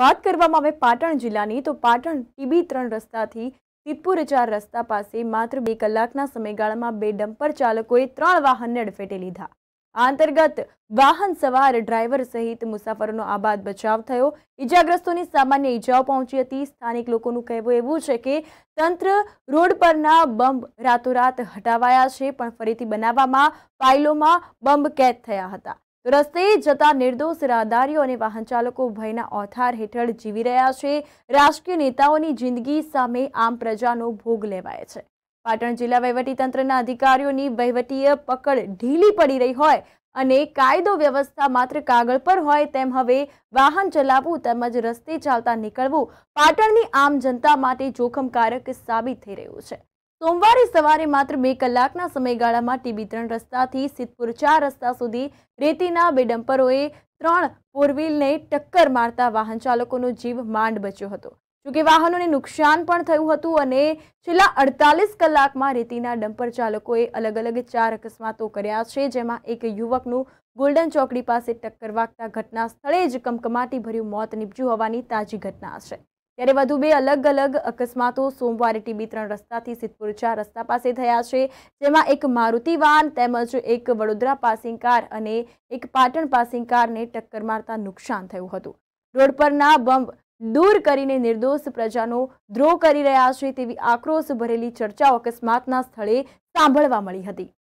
વાત કરવામાં આવે પાટણ જિલ્લાની તો પાટણ ટીબી ત્રણ રસ્તાથી સિદ્ધપુર ચાર રસ્તા પાસે માત્ર બે કલાકના સમયગાળામાં બે ડમ્પર ચાલકોએ ત્રણ વાહનને અડફેટે લીધા આ અંતર્ગત વાહન સવાર ડ્રાઈવર સહિત મુસાફરોનો આબાદ બચાવ થયો ઇજાગ્રસ્તોની સામાન્ય ઈજાઓ પહોંચી હતી સ્થાનિક લોકોનું કહેવું એવું છે કે તંત્ર રોડ પરના બમ્બ રાતોરાત હટાવાયા છે પણ ફરીથી બનાવવામાં ફાઇલોમાં બમ્બ કેદ થયા હતા રસ્તે જતા નિર્દોષ રાહદારીઓ અને વાહન ચાલકો ભયના ઓથાર હેઠળ જીવી રહ્યા છે રાજકીય નેતાઓની જિંદગી સામે આમ પ્રજાનો ભોગ લેવાય છે પાટણ જિલ્લા વહીવટીતંત્રના અધિકારીઓની વહીવટીય પકડ ઢીલી પડી રહી હોય અને કાયદો વ્યવસ્થા માત્ર કાગળ પર હોય તેમ હવે વાહન ચલાવવું તેમજ રસ્તે ચાલતા નીકળવું પાટણની આમ જનતા માટે જોખમકારક સાબિત થઈ રહ્યું છે સોમવારે સવારે માત્ર બે કલાકના સમયગાળામાં ટીબી ત્રણ રસ્તાથી સિદ્ધપુર ચાર રસ્તા સુધી રેતીના બે ડમ્પરોએ ત્રણ ફોરવ્હીલને ટક્કર મારતા વાહન ચાલકોનો જીવ માંડ બચ્યો હતો જોકે વાહનોને નુકસાન પણ થયું હતું અને છેલ્લા અડતાલીસ કલાકમાં રેતીના ડમ્પર ચાલકોએ અલગ અલગ ચાર અકસ્માતો કર્યા છે જેમાં એક યુવકનું ગોલ્ડન ચોકડી પાસે ટક્કર વાગતા ઘટના સ્થળે જ કમકમાટી ભર્યું મોત નીપજ્યું હોવાની તાજી ઘટના છે ત્યારે વધુ બે અલગ અલગ અકસ્માતો સોમવારે ટીબી ત્રણ રસ્તાથી સિદ્ધપુર રસ્તા પાસે થયા છે જેમાં એક મારુતિ વાન તેમજ એક વડોદરા પાસિંગ કાર અને એક પાટણ પાસિંગ કારને ટક્કર મારતા નુકસાન થયું હતું રોડ પરના બમ્પ દૂર કરીને નિર્દોષ પ્રજાનો દ્રોહ કરી રહ્યા છે તેવી આક્રોશ ભરેલી ચર્ચાઓ અકસ્માતના સ્થળે સાંભળવા મળી હતી